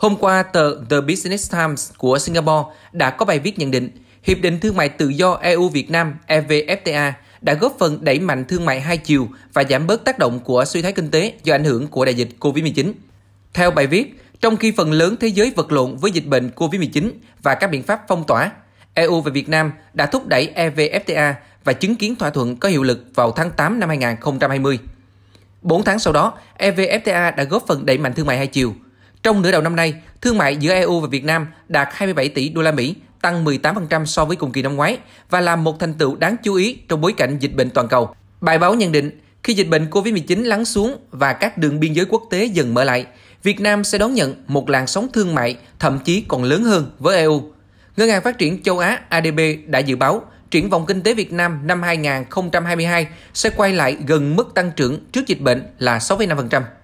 Hôm qua, tờ The Business Times của Singapore đã có bài viết nhận định Hiệp định Thương mại Tự do EU-Việt Nam EVFTA đã góp phần đẩy mạnh thương mại hai chiều và giảm bớt tác động của suy thoái kinh tế do ảnh hưởng của đại dịch COVID-19. Theo bài viết, trong khi phần lớn thế giới vật lộn với dịch bệnh COVID-19 và các biện pháp phong tỏa, EU và Việt Nam đã thúc đẩy EVFTA và chứng kiến thỏa thuận có hiệu lực vào tháng 8 năm 2020. 4 tháng sau đó, EVFTA đã góp phần đẩy mạnh thương mại hai chiều – trong nửa đầu năm nay, thương mại giữa EU và Việt Nam đạt 27 tỷ đô la Mỹ, tăng 18% so với cùng kỳ năm ngoái và là một thành tựu đáng chú ý trong bối cảnh dịch bệnh toàn cầu. Bài báo nhận định, khi dịch bệnh COVID-19 lắng xuống và các đường biên giới quốc tế dần mở lại, Việt Nam sẽ đón nhận một làn sóng thương mại thậm chí còn lớn hơn với EU. Ngân hàng Phát triển Châu Á ADB đã dự báo triển vọng kinh tế Việt Nam năm 2022 sẽ quay lại gần mức tăng trưởng trước dịch bệnh là 6,5%.